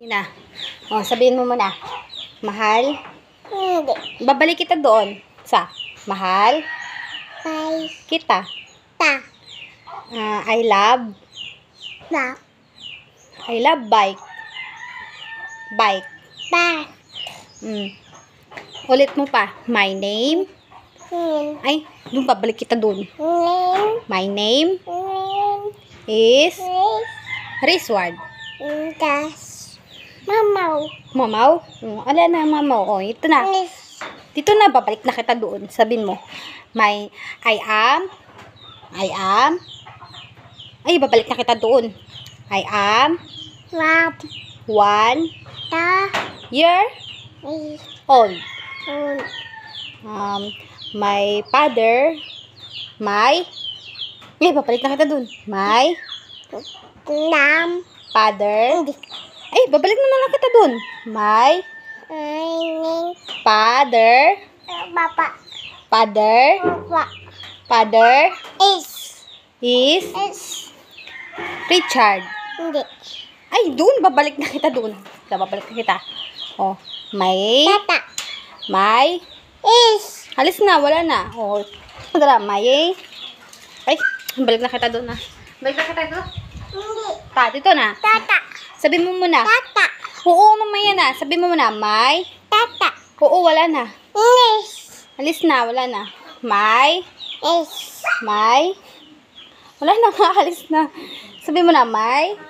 Ina. O, sabihin mo muna. Mahal? Hindi. Babalik kita doon. Sa? Mahal? Bye. Kita? Ta. Uh, I love? Ba. I love bike. Bike. Ba. Mm. Ulit mo pa. My name? Hmm. Ay, doon babalik kita doon. Name. My name? Name. Is? Is. Rizwan. Yes. Mamaw. Mamaw? Mm, ala na, mamaw. O, oh, ito na. Dito na, babalik na kita doon. Sabihin mo, may, I am, I am, ay, babalik na kita doon. I am, Mom. one, the, year, is, old. um, my father, my, ay, babalik na kita doon. My, nam, father, ay, eh, babalik naman ang katabon. My My father Papa Father Papa Father Is Is Is Richard Hindi Ay, doon. Babalik na kita doon. Babalik na kita. Oh, my Papa. My Is Halis na, wala na. Oh, tara, my Ay, balik na kita doon na. Ah. Balik na kita doon. Hindi. Ta, dito na. Tata. Sabi mo muna. Tata. Oo, mamaya na. Sabi mo muna, may. Tata. Oo, wala na. Yes. Alis na, wala na. May. Yes. May. Wala na alis na. Sabi mo na, may.